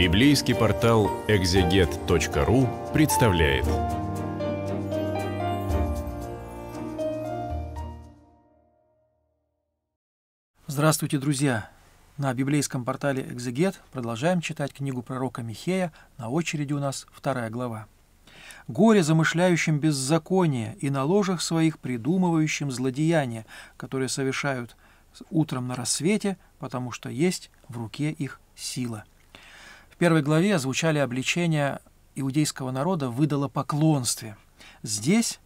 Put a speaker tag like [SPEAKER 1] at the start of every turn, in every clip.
[SPEAKER 1] Библейский портал экзегет.ру представляет. Здравствуйте, друзья! На библейском портале «Экзегет» продолжаем читать книгу пророка Михея. На очереди у нас вторая глава. «Горе замышляющим беззаконие и на ложах своих придумывающим злодеяния, которые совершают утром на рассвете, потому что есть в руке их сила» первой главе звучали обличения иудейского народа выдало поклонстве. Здесь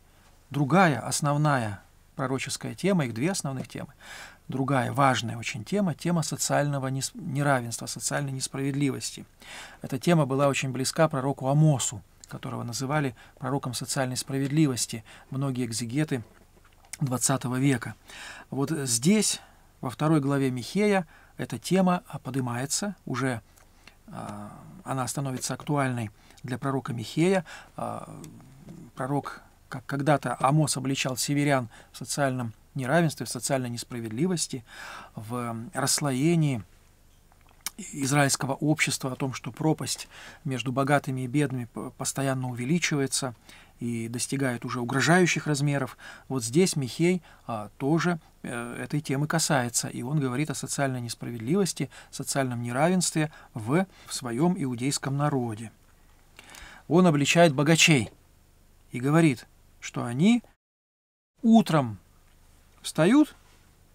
[SPEAKER 1] другая основная пророческая тема, их две основных темы. Другая важная очень тема, тема социального неравенства, социальной несправедливости. Эта тема была очень близка пророку Амосу, которого называли пророком социальной справедливости многие экзегеты XX века. Вот здесь, во второй главе Михея, эта тема поднимается уже а, она становится актуальной для пророка Михея. А, пророк, как когда-то Амос обличал северян в социальном неравенстве, в социальной несправедливости, в расслоении – израильского общества о том, что пропасть между богатыми и бедными постоянно увеличивается и достигает уже угрожающих размеров. Вот здесь Михей а, тоже э, этой темы касается, и он говорит о социальной несправедливости, социальном неравенстве в, в своем иудейском народе. Он обличает богачей и говорит, что они утром встают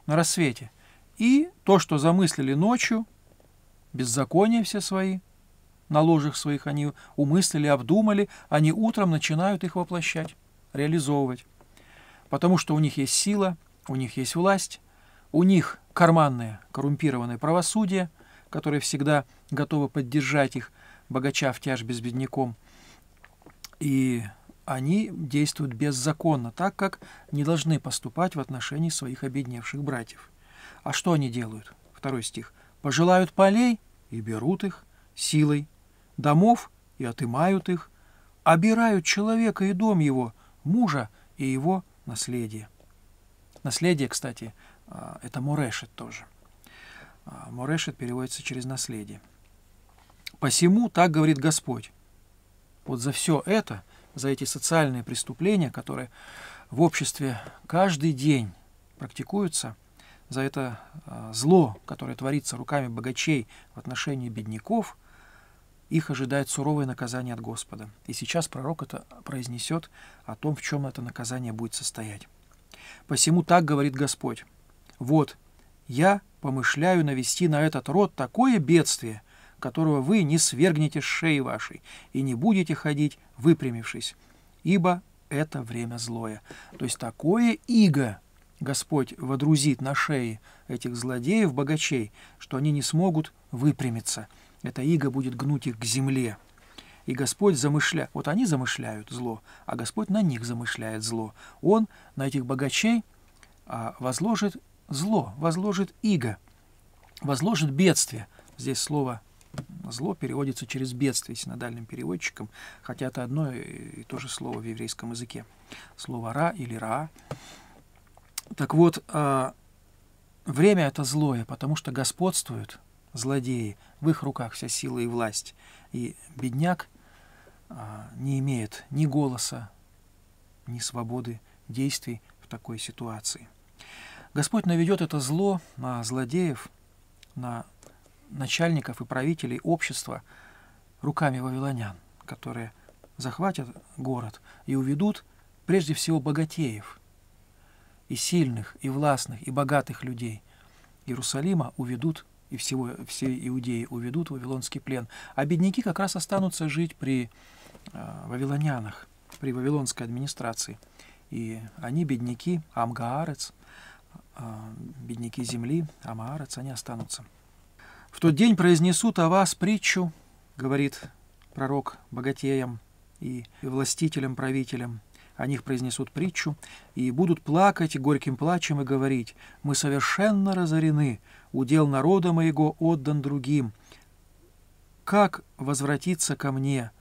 [SPEAKER 1] на рассвете и то, что замыслили ночью, беззакония все свои, на ложах своих они умыслили, обдумали, они утром начинают их воплощать, реализовывать. Потому что у них есть сила, у них есть власть, у них карманное, коррумпированное правосудие, которое всегда готово поддержать их, богача в тяж без бедняком. И они действуют беззаконно, так как не должны поступать в отношении своих обедневших братьев. А что они делают? Второй стих. Пожелают полей и берут их силой, домов и отымают их, обирают человека и дом его, мужа и его наследие. Наследие, кстати, а, это морешет тоже. А, морешет переводится через наследие. Посему так говорит Господь. Вот за все это, за эти социальные преступления, которые в обществе каждый день практикуются – за это а, зло, которое творится руками богачей в отношении бедняков, их ожидает суровое наказание от Господа. И сейчас пророк это произнесет о том, в чем это наказание будет состоять. «Посему так говорит Господь. Вот, я помышляю навести на этот род такое бедствие, которого вы не свергнете с шеи вашей и не будете ходить, выпрямившись, ибо это время злое». То есть такое иго – Господь водрузит на шеи этих злодеев, богачей, что они не смогут выпрямиться. Эта иго будет гнуть их к земле. И Господь замышляет, вот они замышляют зло, а Господь на них замышляет зло. Он на этих богачей а, возложит зло, возложит иго, возложит бедствие. Здесь слово зло переводится через бедствие синодальным переводчиком, хотя это одно и то же слово в еврейском языке. Слово «ра» или «ра» Так вот, а, время это злое, потому что господствуют злодеи, в их руках вся сила и власть. И бедняк а, не имеет ни голоса, ни свободы действий в такой ситуации. Господь наведет это зло на злодеев, на начальников и правителей общества руками вавилонян, которые захватят город и уведут прежде всего богатеев – и сильных, и властных, и богатых людей. Иерусалима уведут, и всего, все иудеи уведут в Вавилонский плен, а бедняки как раз останутся жить при э, вавилонянах, при вавилонской администрации. И они бедняки, амгаарец, э, бедняки земли, амгаарец они останутся. «В тот день произнесут о вас притчу, — говорит пророк богатеям и властителям-правителям, — о них произнесут притчу, и будут плакать горьким плачем и говорить, «Мы совершенно разорены, удел народа моего отдан другим. Как возвратиться ко мне?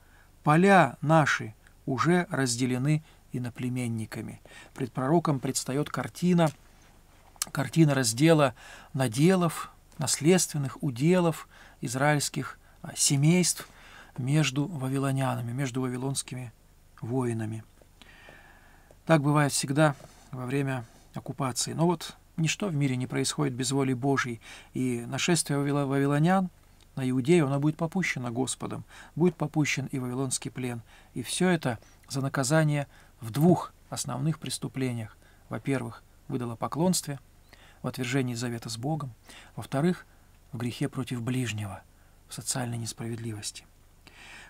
[SPEAKER 1] Поля наши уже разделены иноплеменниками». Пред пророком предстает картина, картина раздела наделов, наследственных уделов израильских а, семейств между вавилонянами, между вавилонскими воинами. Так бывает всегда во время оккупации. Но вот ничто в мире не происходит без воли Божьей, и нашествие вавилонян на Иудею, оно будет попущено Господом, будет попущен и вавилонский плен. И все это за наказание в двух основных преступлениях. Во-первых, выдало идолопоклонстве, в отвержении завета с Богом. Во-вторых, в грехе против ближнего, в социальной несправедливости.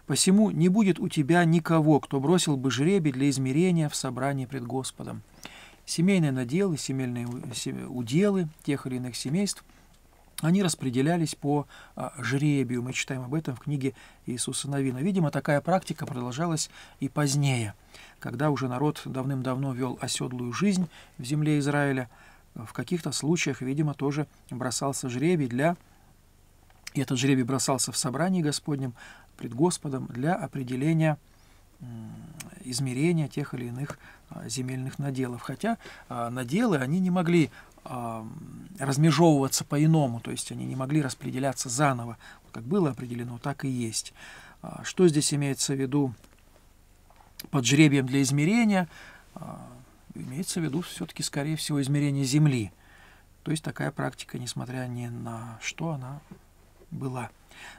[SPEAKER 1] Посему не будет у тебя никого, кто бросил бы жребий для измерения в собрании пред Господом. Семейные наделы, семейные уделы тех или иных семейств – они распределялись по а, жребию. Мы читаем об этом в книге Иисуса Новина. Видимо, такая практика продолжалась и позднее, когда уже народ давным-давно вел оседлую жизнь в земле Израиля. В каких-то случаях, видимо, тоже бросался жребий для и этот жребий бросался в собрании Господнем, пред Господом, для определения измерения тех или иных а, земельных наделов. Хотя а, наделы, они не могли а, размежевываться по-иному, то есть они не могли распределяться заново. Как было определено, так и есть. Что здесь имеется в виду под жребием для измерения? Имеется в виду все-таки, скорее всего, измерение Земли. То есть такая практика, несмотря ни на что, она была.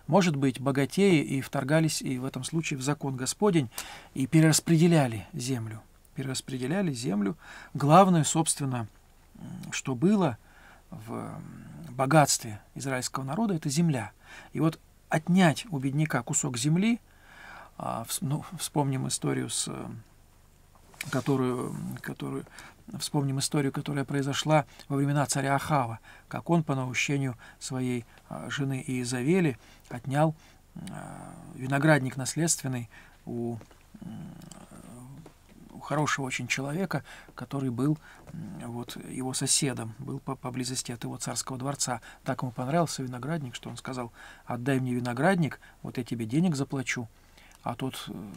[SPEAKER 1] Может быть, богатеи и вторгались и в этом случае в закон Господень и перераспределяли землю. Перераспределяли землю. Главное, собственно, что было в богатстве израильского народа, это земля. И вот отнять у бедняка кусок земли, а, ну, вспомним историю с которую, которую вспомним историю, которая произошла во времена царя Ахава, как он по наущению своей а, жены Иезавели отнял а, виноградник наследственный у, у хорошего очень человека, который был вот его соседом, был по поблизости от его царского дворца. Так ему понравился виноградник, что он сказал, отдай мне виноградник, вот я тебе денег заплачу. А тот э,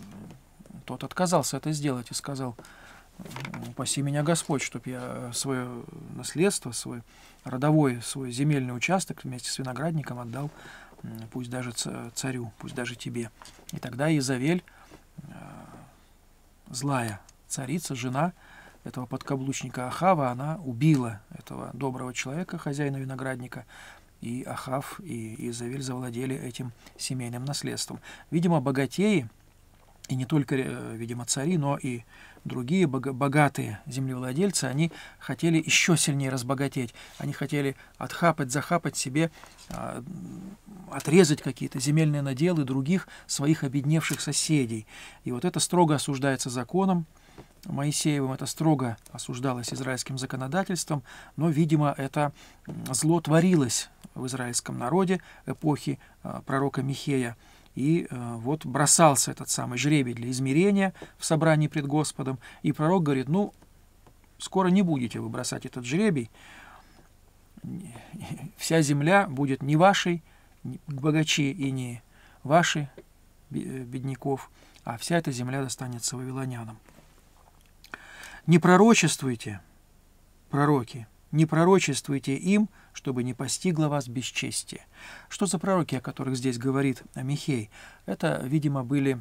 [SPEAKER 1] тот отказался это сделать и сказал, упаси меня Господь, чтобы я свое наследство, свой родовой, свой земельный участок вместе с виноградником отдал, пусть даже царю, пусть даже тебе. И тогда Изавель, э, злая царица, жена этого подкаблучника Ахава, она убила этого доброго человека, хозяина виноградника, и Ахав, и Изавель завладели этим семейным наследством. Видимо, богатеи – и не только, э, видимо, цари, но и другие богатые землевладельцы, они хотели еще сильнее разбогатеть. Они хотели отхапать, захапать себе, а, отрезать какие-то земельные наделы других своих обедневших соседей. И вот это строго осуждается законом. Моисеевым это строго осуждалось израильским законодательством, но, видимо, это зло творилось в израильском народе эпохи а, пророка Михея – и э, вот бросался этот самый жребий для измерения в собрании пред Господом. И пророк говорит, ну, скоро не будете вы бросать этот жребий. Вся земля будет не вашей, богачи и не ваши э, бедняков, а вся эта земля достанется вавилонянам. Не пророчествуйте, пророки, не пророчествуйте им, чтобы не постигло вас бесчестие». Что за пророки, о которых здесь говорит Михей? Это, видимо, были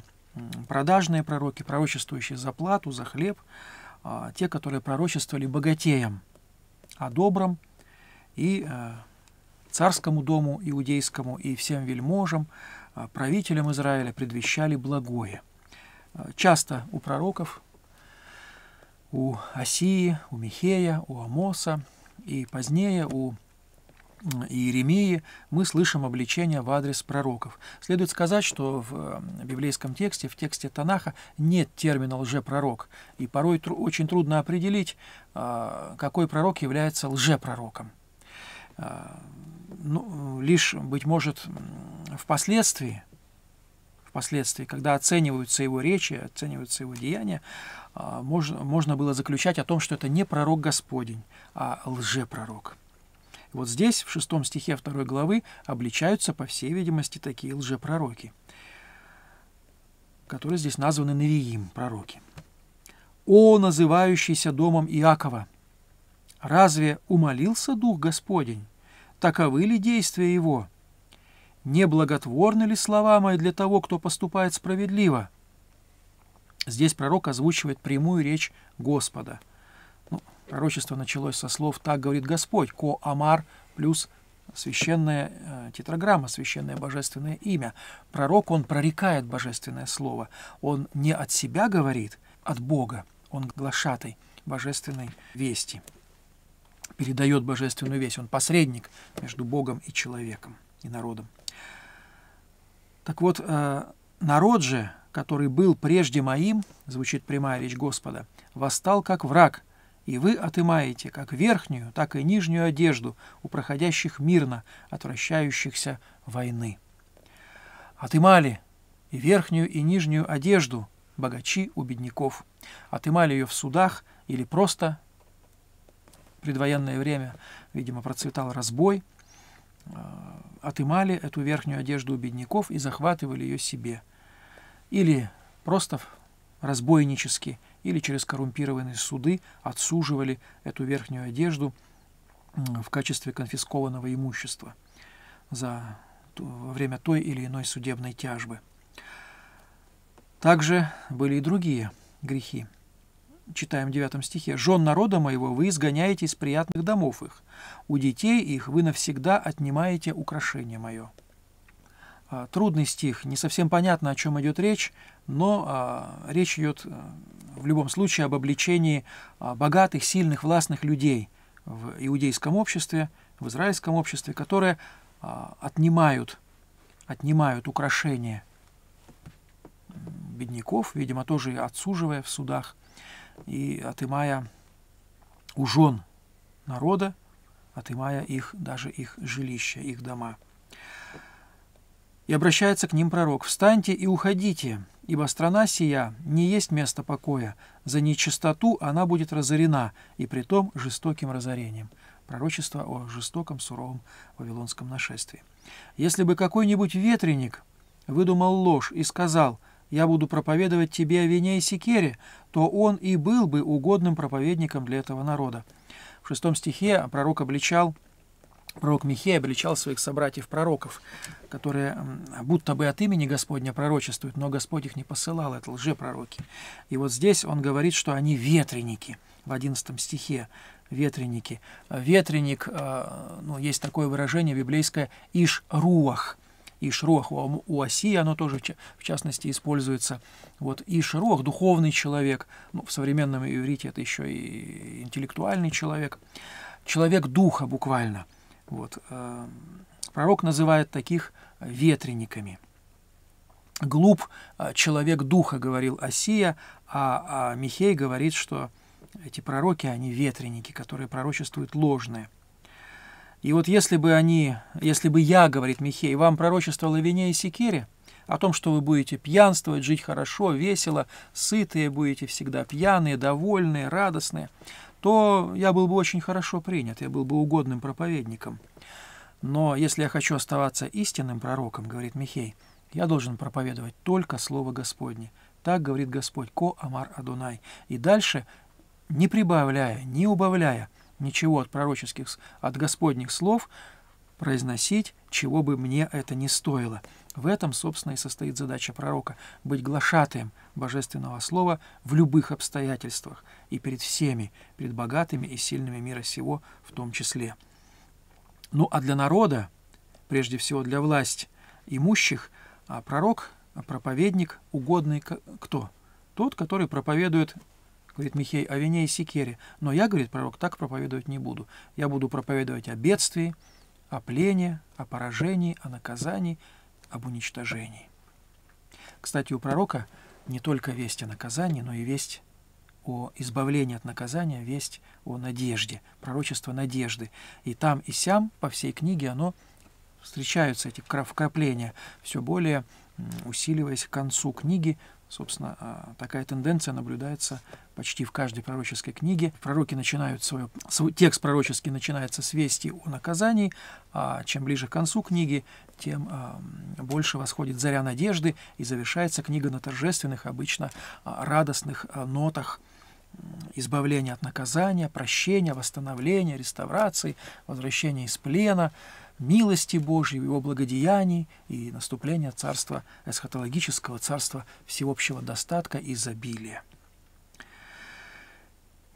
[SPEAKER 1] продажные пророки, пророчествующие за плату, за хлеб, а, те, которые пророчествовали богатеям о добром и э, царскому дому иудейскому и всем вельможам, а, правителям Израиля предвещали благое. А, часто у пророков, у Осии, у Михея, у Амоса и позднее у Иеремии мы слышим обличение в адрес пророков. Следует сказать, что в э, библейском тексте, в тексте Танаха нет термина «лжепророк», и порой тру очень трудно определить, а, какой пророк является лжепророком. А, ну, лишь, быть может, впоследствии впоследствии, когда оцениваются его речи, оцениваются его деяния, а, можно, можно было заключать о том, что это не пророк Господень, а лжепророк. И вот здесь, в шестом стихе второй главы, обличаются, по всей видимости, такие лжепророки, которые здесь названы Навиим, пророки. «О, называющийся домом Иакова! Разве умолился Дух Господень? Таковы ли действия его?» неблаготворны ли слова мои для того, кто поступает справедливо? Здесь пророк озвучивает прямую речь Господа. Ну, пророчество началось со слов «Так говорит Господь» — «Ко-Амар» плюс священная э, тетраграмма, священное божественное имя. Пророк, он прорекает божественное слово. Он не от себя говорит, от Бога. Он глашатый божественной вести. Передает божественную весть. Он посредник между Богом и человеком, и народом. Так вот, э, народ же, который был прежде моим, звучит прямая речь Господа, восстал как враг, и вы отымаете как верхнюю, так и нижнюю одежду у проходящих мирно, отвращающихся войны. Отымали и верхнюю, и нижнюю одежду богачи у бедняков. Отымали ее в судах или просто предвоенное время, видимо, процветал разбой, э, отымали эту верхнюю одежду у бедняков и захватывали ее себе. Или просто разбойнически, или через коррумпированные суды отсуживали эту верхнюю одежду в качестве конфискованного имущества за, во время той или иной судебной тяжбы. Также были и другие грехи читаем в 9 стихе, «Жен народа моего вы изгоняете из приятных домов их, у детей их вы навсегда отнимаете украшение мое». А, трудный стих, не совсем понятно, о чем идет речь, но а, речь идет э, в любом случае об обличении а, богатых, сильных, властных людей в иудейском обществе, в израильском обществе, которые отнимают, отнимают украшения бедняков, видимо, тоже отсуживая в судах и отымая у жен народа, отымая их, даже их жилища, их дома. И обращается к ним пророк, «Встаньте и уходите, ибо страна сия не есть место покоя. За нечистоту она будет разорена, и притом жестоким разорением» пророчество о жестоком, суровом вавилонском нашествии. Если бы какой-нибудь ветреник выдумал ложь и сказал – я буду проповедовать тебе о вине и секере, то он и был бы угодным проповедником для этого народа». В шестом стихе пророк обличал Пророк Михей обличал своих собратьев-пророков, которые будто бы от имени Господня пророчествуют, но Господь их не посылал, это лжепророки. И вот здесь он говорит, что они ветреники в одиннадцатом стихе, ветреники. Ветреник, э, ну, есть такое выражение библейское «иш руах», и шрох у оси, оно тоже в частности используется. Вот и шрох, духовный человек, ну, в современном иврите это еще и интеллектуальный человек, человек духа буквально. Вот. Э, пророк называет таких э, ветрениками. Глуп э, человек духа, говорил Осия, а, а Михей говорит, что эти пророки, они ветреники, которые пророчествуют ложные – и вот если бы они, если бы я, говорит Михей, вам пророчествовал о вине и секире, о том, что вы будете пьянствовать, жить хорошо, весело, сытые будете всегда, пьяные, довольные, радостные, то я был бы очень хорошо принят, я был бы угодным проповедником. Но если я хочу оставаться истинным пророком, говорит Михей, я должен проповедовать только Слово Господне. Так говорит Господь Ко Амар Адунай. И дальше, не прибавляя, не убавляя, ничего от пророческих, от Господних слов произносить, чего бы мне это ни стоило. В этом, собственно, и состоит задача пророка – быть глашатаем божественного слова в любых обстоятельствах и перед всеми, перед богатыми и сильными мира сего в том числе. Ну а для народа, прежде всего для власть имущих, а пророк, а проповедник, угодный кто? Тот, который проповедует говорит Михей, о «А вине и секере. Но я, говорит пророк, так проповедовать не буду. Я буду проповедовать о бедствии, о плене, о поражении, о наказании, об уничтожении. Кстати, у пророка не только весть о наказании, но и весть о избавлении от наказания, весть о надежде, пророчество надежды. И там, и сям, по всей книге, оно встречаются эти вкрапления, все более усиливаясь к концу книги Собственно, а, такая тенденция наблюдается почти в каждой пророческой книге. Пророки начинают свой, свой текст пророческий начинается с вести о наказании, а чем ближе к концу книги, тем а, больше восходит заря надежды и завершается книга на торжественных, обычно а, радостных нотах избавления от наказания, прощения, восстановления, реставрации, возвращения из плена – милости Божьей, Его благодеянии и наступления царства эсхатологического, царства всеобщего достатка и изобилия.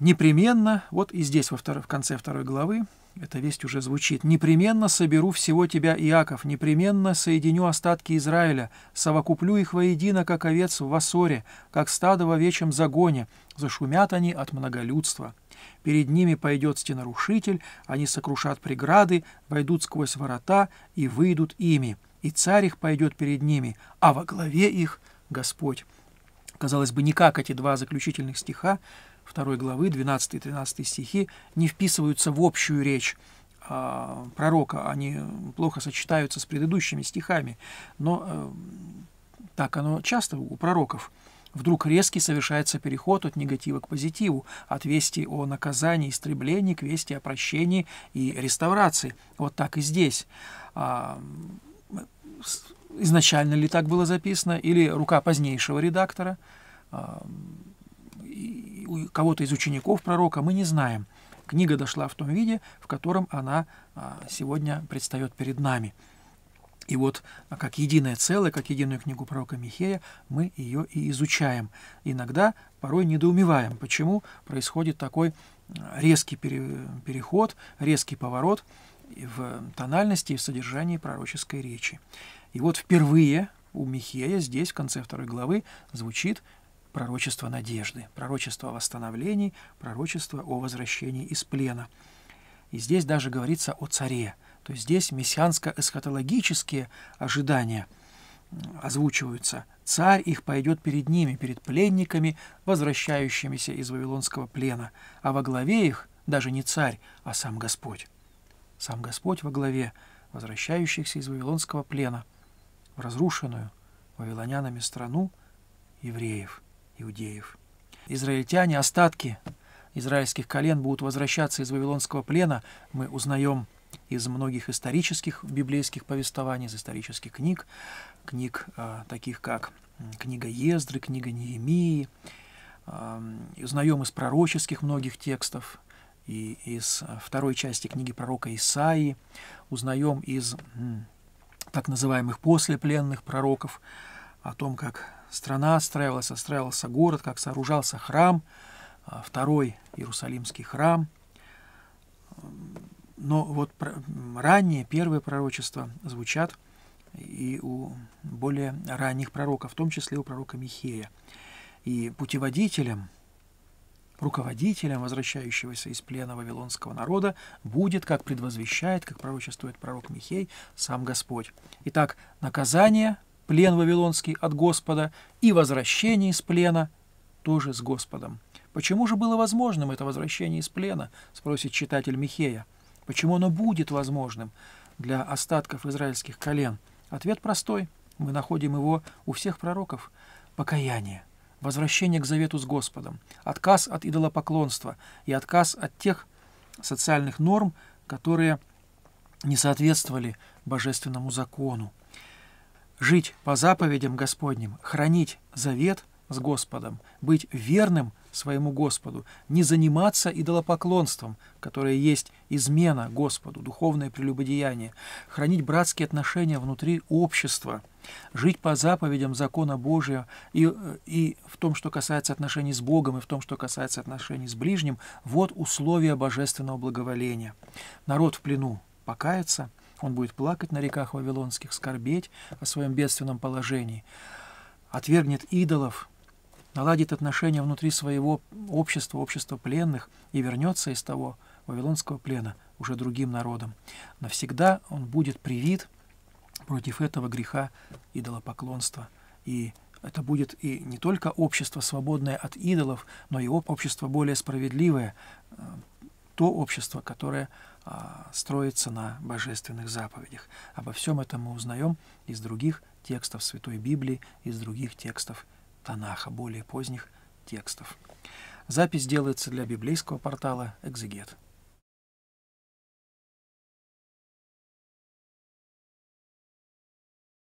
[SPEAKER 1] Непременно, вот и здесь во втор, в конце второй главы, эта весть уже звучит, «Непременно соберу всего тебя, Иаков, непременно соединю остатки Израиля, совокуплю их воедино, как овец в Васоре, как стадо в овечьем загоне, зашумят они от многолюдства». Перед ними пойдет стенарушитель, они сокрушат преграды, войдут сквозь ворота и выйдут ими, и царь их пойдет перед ними, а во главе их Господь». Казалось бы, никак эти два заключительных стиха 2 главы, 12-13 стихи, не вписываются в общую речь а, пророка, они плохо сочетаются с предыдущими стихами, но э, так оно часто у пророков. Вдруг резкий совершается переход от негатива к позитиву, от вести о наказании, истреблении к вести о прощении и реставрации. Вот так и здесь. А, изначально ли так было записано, или рука позднейшего редактора, а, кого-то из учеников пророка, мы не знаем. Книга дошла в том виде, в котором она а, сегодня предстает перед нами. И вот а как единое целое, как единую книгу пророка Михея, мы ее и изучаем. Иногда порой недоумеваем, почему происходит такой а, резкий переход, резкий поворот в тональности и в содержании пророческой речи. И вот впервые у Михея здесь, в конце второй главы, звучит пророчество надежды, пророчество о восстановлении, пророчество о возвращении из плена. И здесь даже говорится о царе – то есть здесь мессианско-эсхатологические ожидания озвучиваются. Царь их пойдет перед ними, перед пленниками, возвращающимися из вавилонского плена, а во главе их даже не царь, а сам Господь. Сам Господь во главе возвращающихся из вавилонского плена в разрушенную вавилонянами страну евреев, иудеев. Израильтяне, остатки израильских колен будут возвращаться из вавилонского плена, мы узнаем из многих исторических библейских повествований, из исторических книг, книг а, таких как книга Ездры, книга Неемии, э, знаем из пророческих многих текстов, и из а, второй части книги пророка Исаии, узнаем из так называемых послепленных пророков о том, как страна строилась, строился город, как сооружался храм, а, второй Иерусалимский храм – но вот ранние первые пророчества звучат и у более ранних пророков, в том числе у пророка Михея. И путеводителем, руководителем возвращающегося из плена вавилонского народа будет, как предвозвещает, как пророчествует пророк Михей, сам Господь. Итак, наказание, плен вавилонский от Господа и возвращение из плена тоже с Господом. Почему же было возможным это возвращение из плена, спросит читатель Михея. Почему оно будет возможным для остатков израильских колен? Ответ простой. Мы находим его у всех пророков. Покаяние, возвращение к завету с Господом, отказ от идолопоклонства и отказ от тех социальных норм, которые не соответствовали божественному закону. Жить по заповедям Господним, хранить завет – с Господом, быть верным своему Господу, не заниматься идолопоклонством, которое есть измена Господу, духовное прелюбодеяние, хранить братские отношения внутри общества, жить по заповедям закона Божия и, и в том, что касается отношений с Богом, и в том, что касается отношений с ближним, вот условия божественного благоволения. Народ в плену покается, он будет плакать на реках Вавилонских, скорбеть о своем бедственном положении, отвергнет идолов, наладит отношения внутри своего общества, общества пленных, и вернется из того вавилонского плена уже другим народом. Навсегда он будет привит против этого греха идолопоклонства. И это будет и не только общество, свободное от идолов, но и общество более справедливое, э, то общество, которое а, строится на божественных заповедях. Обо всем этом мы узнаем из других текстов Святой Библии, из других текстов Танаха, более поздних текстов. Запись делается для библейского портала «Экзегет».